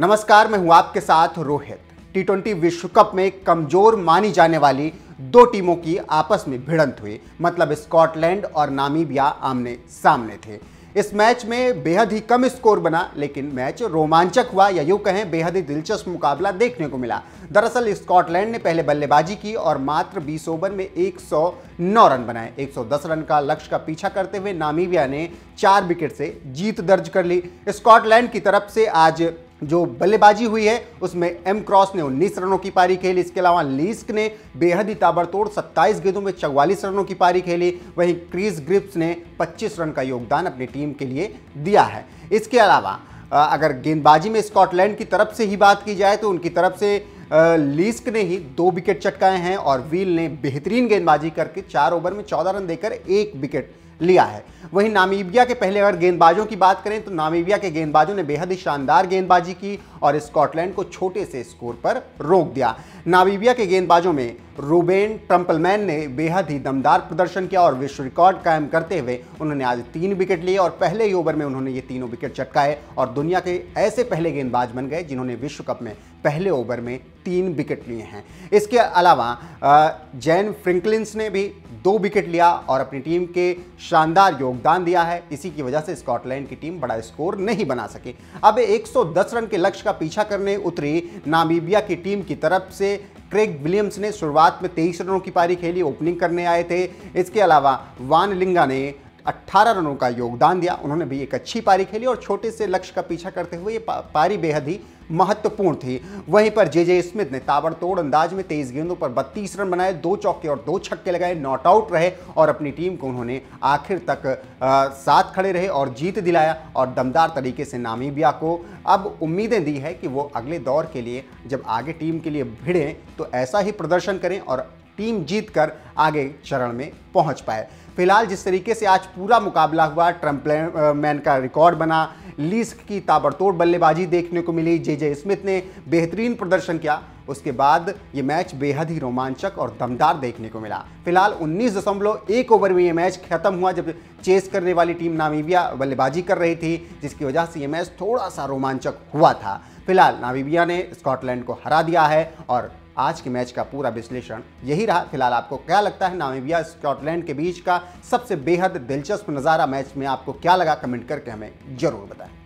नमस्कार मैं हूं आपके साथ रोहित टी ट्वेंटी विश्व कप में कमजोर मानी जाने वाली दो टीमों की आपस में भिड़ंत हुई मतलब स्कॉटलैंड और नामीबिया आमने सामने थे इस मैच में बेहद ही कम स्कोर बना लेकिन मैच रोमांचक हुआ या यूं कहें बेहद ही दिलचस्प मुकाबला देखने को मिला दरअसल स्कॉटलैंड ने पहले बल्लेबाजी की और मात्र 20 ओवर में 109 रन बनाए 110 रन का लक्ष्य का पीछा करते हुए नामीबिया ने चार विकेट से जीत दर्ज कर ली स्कॉटलैंड की तरफ से आज जो बल्लेबाजी हुई है उसमें एम क्रॉस ने 19 रनों की पारी खेली इसके अलावा लीस्क ने बेहद ही ताबड़तोड़ 27 गेंदों में 44 रनों की पारी खेली वहीं क्रिस ग्रिप्स ने 25 रन का योगदान अपनी टीम के लिए दिया है इसके अलावा अगर गेंदबाजी में स्कॉटलैंड की तरफ से ही बात की जाए तो उनकी तरफ से लीस्क ने ही दो विकेट चटकाए हैं और व्हील ने बेहतरीन गेंदबाजी करके चार ओवर में चौदह रन देकर एक विकेट लिया है वहीं नामीबिया के पहले अगर गेंदबाजों की बात करें तो नामीबिया के गेंदबाजों ने बेहद ही शानदार गेंदबाजी की और स्कॉटलैंड को छोटे से स्कोर पर रोक दिया नामीबिया के गेंदबाजों में रूबेन ट्रम्पलमैन ने बेहद ही दमदार प्रदर्शन किया और विश्व रिकॉर्ड कायम करते हुए उन्होंने आज तीन विकेट लिए और पहले ही ओवर में उन्होंने ये तीनों विकेट चटकाए और दुनिया के ऐसे पहले गेंदबाज बन गए जिन्होंने विश्व कप में पहले ओवर में तीन विकेट लिए हैं इसके अलावा जैन फ्रिंकलिंस ने भी दो विकेट लिया और अपनी टीम के शानदार योगदान दिया है इसी की वजह से स्कॉटलैंड की टीम बड़ा स्कोर नहीं बना सके अब 110 रन के लक्ष्य का पीछा करने उतरी नामीबिया की टीम की तरफ से क्रेग विलियम्स ने शुरुआत में तेईस रनों की पारी खेली ओपनिंग करने आए थे इसके अलावा वान लिंगा ने 18 रनों का योगदान दिया उन्होंने भी एक अच्छी पारी खेली और छोटे से लक्ष्य का पीछा करते हुए ये पारी बेहद ही महत्वपूर्ण थी वहीं पर जे जे स्मिथ ने ताबड़तोड़ अंदाज में तेईस गेंदों पर बत्तीस रन बनाए दो चौके और दो छक्के लगाए नॉट आउट रहे और अपनी टीम को उन्होंने आखिर तक आ, साथ खड़े रहे और जीत दिलाया और दमदार तरीके से नामीबिया को अब उम्मीदें दी है कि वो अगले दौर के लिए जब आगे टीम के लिए भिड़ें तो ऐसा ही प्रदर्शन करें और टीम जीत कर आगे चरण में पहुंच पाए फिलहाल जिस तरीके से आज पूरा मुकाबला हुआ ट्रंप मैन का रिकॉर्ड बना लीस्क की ताबड़तोड़ बल्लेबाजी देखने को मिली जे जे स्मिथ ने बेहतरीन प्रदर्शन किया उसके बाद ये मैच बेहद ही रोमांचक और दमदार देखने को मिला फिलहाल 19.1 ओवर में ये मैच खत्म हुआ जब चेस करने वाली टीम नामीबिया बल्लेबाजी कर रही थी जिसकी वजह से ये मैच थोड़ा सा रोमांचक हुआ था फिलहाल नामीबिया ने स्कॉटलैंड को हरा दिया है और आज के मैच का पूरा विश्लेषण यही रहा फिलहाल आपको क्या लगता है नामीबिया स्कॉटलैंड के बीच का सबसे बेहद दिलचस्प नज़ारा मैच में आपको क्या लगा कमेंट करके हमें जरूर बताएं